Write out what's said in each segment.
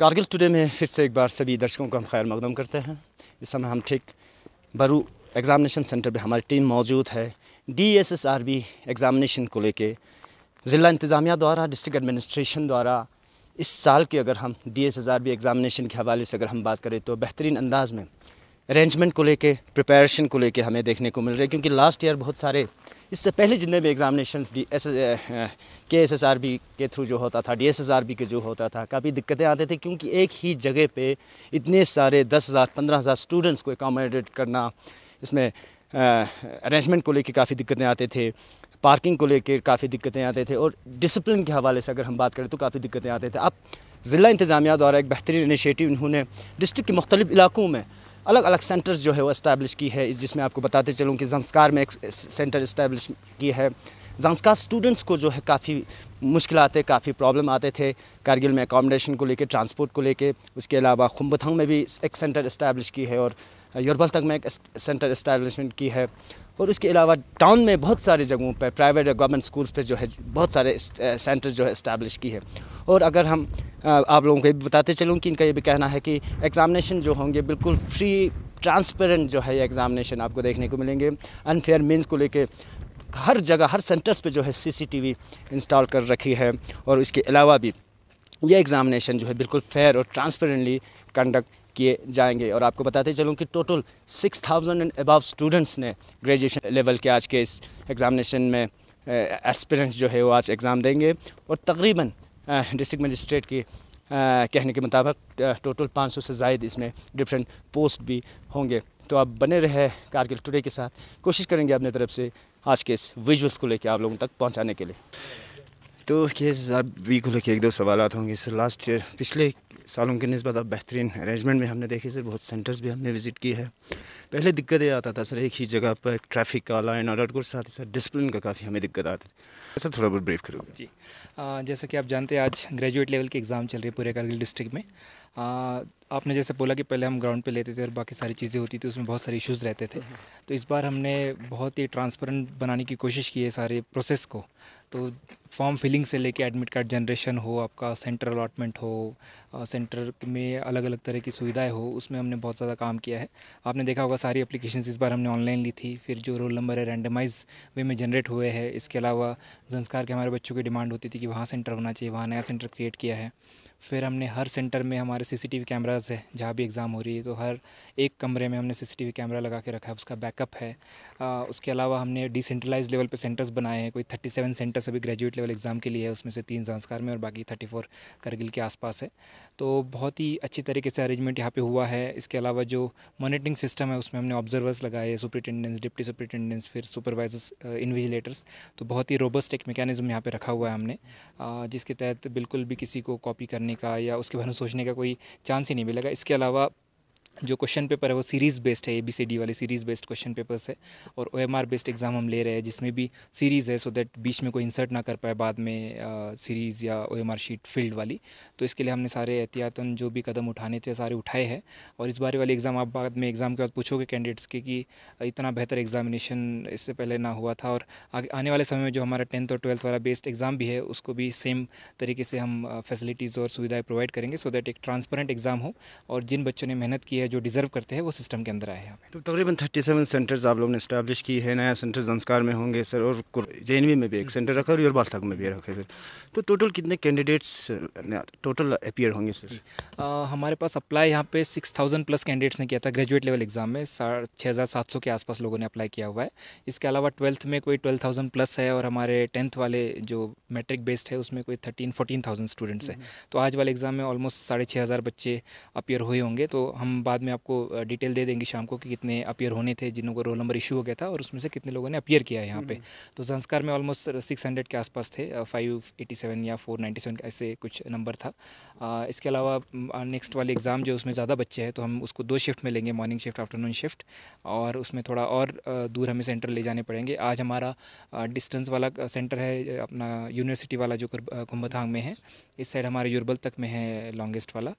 Kargil today में फिर से एक बार सभी दर्शकों को हम खैर मकदम करते हैं इस समय हम ठीक बरू एग्ज़ामिनेशन सेंटर पे हमारी टीम मौजूद है D S S R B examination को लेके ज़िला इंतज़ामिया द्वारा डिस्ट्रिक्ट एडमिनिस्ट्रेशन द्वारा इस साल की अगर हम D S S R B examination के हवाले से अगर हम बात करें तो बेहतरीन अंदाज में अरेंजमेंट को लेके प्रिपरेशन को लेके हमें देखने को मिल रहा है क्योंकि लास्ट ईयर बहुत सारे इससे पहले जितने भी एग्जामिनेशन डी एस के एस एस आर बी के थ्रू जो होता था D S S R B के जो होता था काफ़ी दिक्कतें आते थे क्योंकि एक ही जगह पे इतने सारे दस हज़ार पंद्रह हज़ार स्टूडेंट्स को एकोमोडेट करना इसमें अरेंजमेंट को लेके काफ़ी दिक्कतें आते थे पार्किंग को लेके काफ़ी दिक्कतें आते थे और डिसिप्लिन के हवाले से अगर हम बात करें तो काफ़ी दिक्कतें आते थे अब ज़िला इंतज़ामिया द्वारा एक बेहतरीन इनिशिएटिव इन्होंने डिस्ट्रिक्ट के मुख्तलिफ़ इलाकों में अलग अलग सेंटर्स जो है वो इस्टेब्लिश की है जिसमें आपको बताते चलूँ कि संस्कार में एक सेंटर इस्टेब्लिश की है जानसकार स्टूडेंट्स को जो है काफ़ी मुश्किल आते काफ़ी प्रॉब्लम आते थे कारगिल में अकोमोडेशन को लेकर ट्रांसपोर्ट को लेकर उसके अलावा खुम्बथंग में भी एक सेंटर इस्टेब्लिश की है और यूरबल तक में एक सेंटर इस्टेब्लिशमेंट की है और उसके अलावा टाउन में बहुत सारे जगहों पर प्राइवेट और गवर्नमेंट स्कूल्स पे जो है बहुत सारे सेंटर्स जो है इस्टेब्लिश की है और अगर हम आप लोगों को ये भी बताते चलूँ कि इनका ये भी कहना है कि एग्ज़ामिनेशन जो होंगे बिल्कुल फ्री ट्रांसपेरेंट जो है ये एग्ज़ामिनेशन आपको देखने को मिलेंगे अनफेयर मीन्स को लेके हर जगह हर सेंटर्स पे जो है सीसीटीवी इंस्टॉल कर रखी है और इसके अलावा भी ये एग्ज़ामिनेशन जो है बिल्कुल फेयर और ट्रांसपेरेंटली कंडक्ट किए जाएंगे और आपको बताते चलूँ कि total six thousand and above students ने ग्रेजुएशन लेवल के आज के इस एग्ज़ामिनेशन में एस्पिरेंट्स जो है वो आज एग्ज़ाम देंगे और तकरीबन डिस्ट्रिक्ट मजिस्ट्रेट की आ, कहने के मुताबिक टोटल 500 से जायद इसमें डिफरेंट पोस्ट भी होंगे तो आप बने रहे कारगिल टुडे के साथ कोशिश करेंगे अपने तरफ से आज के इस विजुअल्स को लेकर आप लोगों तक पहुँचाने के लिए तो ये बी को लेकर एक दो सवाल होंगे सर लास्ट ईयर पिछले सालों के नस्बत अब बेहतरीन अरेंजमेंट में हमने देखी सर बहुत सेंटर्स भी हमने विज़िट किए हैं पहले दिक्कतें आता था सर एक ही जगह पर ट्रैफिक का लाइन ऑर्डर और साथ ही साथ डिसिप्लिन का काफ़ी हमें दिक्कत आती थी सर थोड़ा बहुत ब्रीफ करो जी आ, जैसा कि आप जानते हैं आज ग्रेजुएट लेवल की एग्ज़ाम चल रहे पूरे करगिल डिस्ट्रिक्ट में आ, आपने जैसे बोला कि पहले हम ग्राउंड पे लेते थे और बाकी सारी चीज़ें होती थी उसमें बहुत सारे इश्यूज़ रहते थे तो इस बार हमने बहुत ही ट्रांसपेरेंट बनाने की कोशिश की है सारे प्रोसेस को तो फॉर्म फिलिंग से लेके एडमिट कार्ड जनरेशन हो आपका सेंटर अलाटमेंट हो सेंटर में अलग अलग तरह की सुविधाएं हो उसमें हमने बहुत ज़्यादा काम किया है आपने देखा देखा होगा सारी एप्लीकेशन इस बार हमने ऑनलाइन ली थी फिर जो रोल नंबर है रैंडमाइज वे में जनरेट हुए हैं इसके अलावा संस्कार के हमारे बच्चों की डिमांड होती थी कि वहाँ सेंटर होना चाहिए वहाँ नया सेंटर क्रिएट किया है फिर हमने हर सेंटर में हमारे सीसीटीवी कैमरास है जहाँ भी एग्ज़ाम हो रही है तो हर एक कमरे में हमने सीसीटीवी कैमरा लगा के रखा है उसका बैकअप है आ, उसके अलावा हमने डिसेंट्रलाइज लेवल पे सेंटर्स बनाए हैं कोई थर्टी सेवन सेंटर्स अभी ग्रेजुएट लेवल एग्ज़ाम के लिए है उसमें से तीन संस्कार में और बाकी थर्टी फोर करगिल के आसपास है तो बहुत ही अच्छी तरीके से अरेंजमेंट यहाँ पर हुआ है इसके अलावा जो मॉनिटरिंग सिस्टम है उसमें हमने ऑब्जर्वर्स लगाए सुपरिटेंडेंट्स डिप्टी सुपरिटेंडेंट्स फिर सुपरवाइजर्स इन्विजिलेटर्स तो बहुत ही रोबस्ट एक मेकेनिज़म यहाँ पर रखा हुआ है हमने जिसके तहत बिल्कुल भी किसी को कॉपी करने करने का या उसके बारे में सोचने का कोई चांस ही नहीं मिलेगा इसके अलावा जो क्वेश्चन पेपर है वो सीरीज़ बेस्ड है ए बी सी डी वाले सीरीज़ बेस्ड क्वेश्चन पेपर्स है और O M R based exam हम ले रहे हैं जिसमें भी सीरीज़ है सो दैट बीच में कोई इंसर्ट ना कर पाए बाद में सीरीज़ या O M R sheet filled वाली तो इसके लिए हमने सारे एहतियातन जो भी कदम उठाने थे सारे उठाए हैं और इस बारे वाले एग्ज़ाम आप बाद में एग्ज़ाम के बाद पूछोगे कैंडिडेट्स के कि इतना बेहतर एग्जामिनेशन इससे पहले ना हुआ था और आने वाले समय में जो हमारा टेंथ और ट्वेल्थ वाला बेस्ड एग्ज़ाम भी है उसको भी सेम तरीके से हम फैसिलिटीज़ और सुविधाएँ प्रोवाइड करेंगे सो दैट एक ट्रांसपेरेंट एग्ज़ाम हो और जिन बच्चों ने मेहनत की है जो डिज़र्व करते हैं वो सिस्टम के अंदर आए हैं तो तकरीबन थर्टी सेवन सेंटर्स आप लोगों ने इस्टेब्लिश की है नया सेंटर संस्कार में होंगे सर और जैनवी में भी एक सेंटर रखा और योरबा तक में भी रखे सर तो टोटल कितने कैंडिडेट्स टोटल अपियर होंगे सर आ, हमारे पास अप्लाई यहाँ पे सिक्स थाउजेंड प्लस कैंडिडेट्स ने किया था ग्रेजुएट लेवल एग्जाम में छः हज़ार सात सौ के आसपास लोगों ने अप्लाई किया हुआ है इसके अलावा ट्वेल्थ में कोई ट्वेल्व थाउजेंड प्लस है और हमारे टेंथ वाले जो मैट्रिक बेस्ड है उसमें कोई थर्टीन फोर्टीन थाउजेंड स्टूडेंट्स है तो आज वाले एग्ज़ाम में ऑलमोस्ट साढ़े छः हज़ार बच्चे अपियर हुए होंगे तो हम बाद बाद में आपको डिटेल दे देंगी शाम को कि कितने अपियर होने थे जिन को रोल नंबर इशू हो गया था और उसमें से कितने लोगों ने अपियर किया है यहाँ पे हम्म, हम्म। तो संस्कार में ऑलमोस्ट सिक्स हंड्रेड के आसपास थे फाइव एटी सेवन या फोर नाइन्टी सेवन ऐसे कुछ नंबर था इसके अलावा नेक्स्ट वाले एग्ज़ाम जो उसमें ज़्यादा बच्चे हैं तो हम उसको दो शिफ्ट में लेंगे मॉर्निंग शिफ्ट आफ्टरनून शिफ्ट और उसमें थोड़ा और दूर हमें सेंटर ले जाने पड़ेंगे आज हमारा डिस्टेंस वाला सेंटर है अपना यूनिवर्सिटी वाला जो कुंभथांग में है इस साइड हमारे युरबल तक में है लॉन्गेस्ट वाला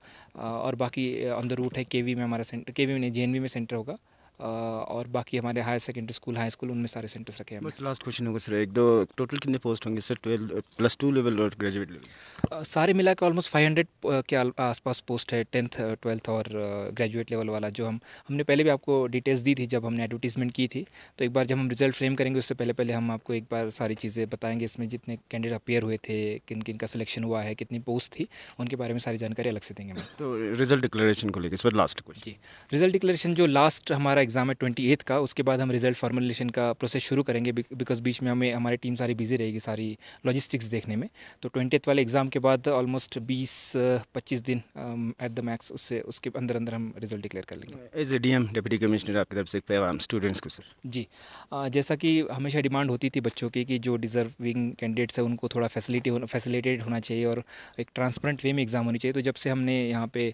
और बाकी ऑन द रूट है के में हमारा सेंटर के में नहीं जे में सेंटर होगा और बाकी हमारे higher secondary school high school उनमें सारे सेंटर्स रखे हैं बस लास्ट क्वेश्चन होगा सर एक दो टोटल कितने पोस्ट होंगे sir twelve plus two level और ग्रेजुएट लेवल सारे मिला के ऑलमोस्ट फाइव हंड्रेड के आसपास पोस्ट है टेंथ ट्वेल्थ और ग्रेजुएट लेवल वाला जो हम हमने पहले भी आपको डिटेल्स दी थी जब हमने एडवर्टीजमेंट की थी तो एक बार जब हम रिजल्ट फ्रेम करेंगे उससे पहले पहले हम आपको एक बार सारी चीज़ें बताएंगे इसमें जितने कैंडिडेट अपेयर हुए थे किन किन का सिलेक्शन हुआ है कितनी पोस्ट थी उनके बारे में सारी जानकारी अलग से देंगे तो रिजल्ट डिक्लेरेशन को लेकर इस पर लास्ट क्वेश्चन जी रिजल्ट डिक्लेरेशन जो लास्ट हमारा एग्ज़ाम है ट्वेंटी एथ का उसके बाद हम रिजल्ट फॉर्मुलेशन का प्रोसेस शुरू करेंगे बिकॉज बीच में हमें हमारी टीम सारी बिजी रहेगी सारी लॉजिस्टिक्स देखने में तो ट्वेंटी वाले एग्ज़ाम के बाद ऑलमोस्ट बीस पच्चीस दिन एट द मैक्स उससे उसके अंदर अंदर हम रिजल्ट डिक्लेयर कर लेंगे as A D M deputy commissioner आपकी तरफ से स्टूडेंट्स को सर जी जैसा कि हमेशा डिमांड होती थी बच्चों की कि जो डिजर्विंग कैंडिडेट्स हैं उनको थोड़ा फैसिलिटी फैसिलिटेटेड होना चाहिए और एक ट्रांसपेरेंट वे में एग्ज़ाम होनी चाहिए तो जब से हमने यहाँ पे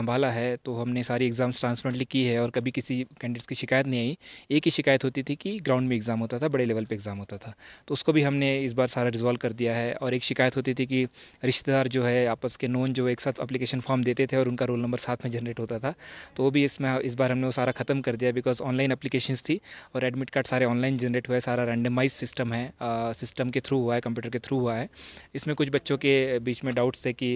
संभाला है तो हमने सारी एग्ज़ाम्स ट्रांसपेरेंटली की है और कभी किसी अटेंडेंस की शिकायत नहीं आई एक ही शिकायत होती थी कि ग्राउंड में एग्ज़ाम होता था बड़े लेवल पे एग्ज़ाम होता था तो उसको भी हमने इस बार सारा रिजॉल्व कर दिया है और एक शिकायत होती थी कि रिश्तेदार जो है आपस के नोन जो एक साथ अप्लीकेशन फॉर्म देते थे और उनका रोल नंबर साथ में जनरेट होता था तो वो भी इसमें इस बार हमने वो सारा ख़त्म कर दिया बिकॉज ऑनलाइन अप्लीकेशन थी और एडमिट कार्ड सारे ऑनलाइन जनरेट हुआ है सारा रैंडमाइज सिस्टम है सिस्टम के थ्रू हुआ है कंप्यूटर के थ्रू हुआ है इसमें कुछ बच्चों के बीच में डाउट्स थे कि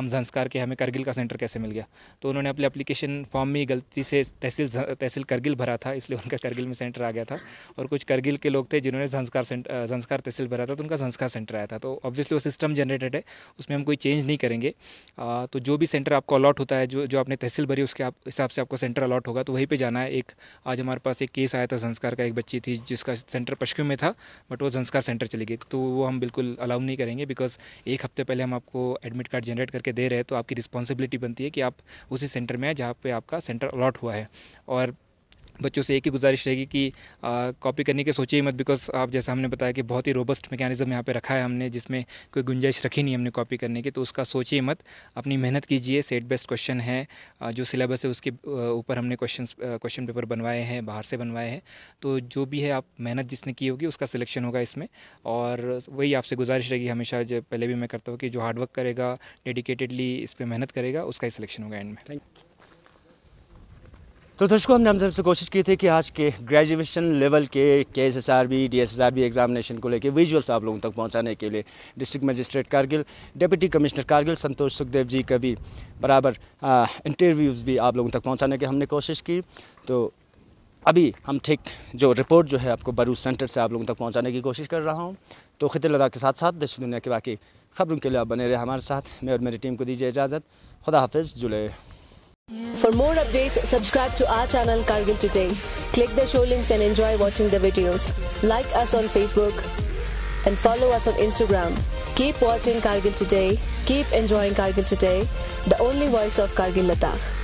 हम संस्कार के हमें करगिल का सेंटर कैसे मिल गया तो उन्होंने अपने अप्लीकेशन फॉर्म में गलती से तहसील तहसील करगिल भरा था इसलिए उनका करगिल में सेंटर आ गया था और कुछ करगिल के लोग थे जिन्होंने संस्कार संस्कार तहसील भरा था तो उनका संस्कार सेंटर आया था तो ऑब्वियसली वो सिस्टम जनरेटेड है उसमें हम कोई चेंज नहीं करेंगे आ, तो जो भी सेंटर आपको अलॉट होता है जो जो आपने तहसील भरी उसके आप हिसाब से आपको सेंटर अलॉट होगा तो वहीं पर जाना है एक आज हमारे पास एक केस आया था संस्कार का एक बच्ची थी जिसका सेंटर पश्चिम में था बट वो संस्कार सेंटर चली गई तो वो हम बिल्कुल अलाउ नहीं करेंगे बिकॉज एक हफ्ते पहले हम आपको एडमिट कार्ड जनरेट करके दे रहे हैं तो आपकी रिस्पॉन्सिबिलिटी बनती है कि आप उसी सेंटर में हैं जहाँ पे आपका सेंटर अलॉट हुआ है और बच्चों से एक ही गुजारिश रहेगी कि कॉपी करने के सोचिए मत बिकॉज आप जैसा हमने बताया कि बहुत ही रोबस्ट मैकेनिज़्म यहाँ पे रखा है हमने जिसमें कोई गुंजाइश रखी नहीं हमने कॉपी करने की तो उसका सोचिए मत अपनी मेहनत कीजिए सेट बेस्ट क्वेश्चन है आ, जो सिलेबस है उसके ऊपर हमने क्वेश्चन क्वेश्चन पेपर बनवाए हैं बाहर से बनवाए हैं तो जो भी है आप मेहनत जिसने की होगी उसका सिलेक्शन होगा इसमें और वही आपसे गुजारिश रहेगी हमेशा जो पहले भी मैं करता हूँ कि जो हार्डवर्क करेगा डेडिकेटेडली इस पर मेहनत करेगा उसका ही सिलेक्शन होगा एंड में थैंक यू तो दर्शकों हमने हम तरफ से कोशिश की थी कि आज के ग्रेजुएशन लेवल के के S S R B D S S R B examination को लेकर विजुअल्स आप लोगों तक पहुंचाने के लिए district magistrate Kargil deputy commissioner Kargil Santosh Sukhdev ji का भी बराबर इंटरव्यूज़ भी आप लोगों तक पहुंचाने की हमने कोशिश की तो अभी हम ठीक जो रिपोर्ट जो है आपको बरूस सेंटर से आप लोगों तक पहुँचाने की कोशिश कर रहा हूँ तो खित लद्दाख के साथ साथ देश दुनिया के बाकी खबरों के लिए आप बने रहे हमारे साथ मैं और मेरी टीम को दीजिए इजाज़त खुदा हाफिज़ जुले For more updates, subscribe to our channel Kargil Today. Click the show links and enjoy watching the videos. Like us on Facebook and follow us on Instagram. Keep watching Kargil Today. Keep enjoying Kargil Today, the only voice of Kargil Ladakh.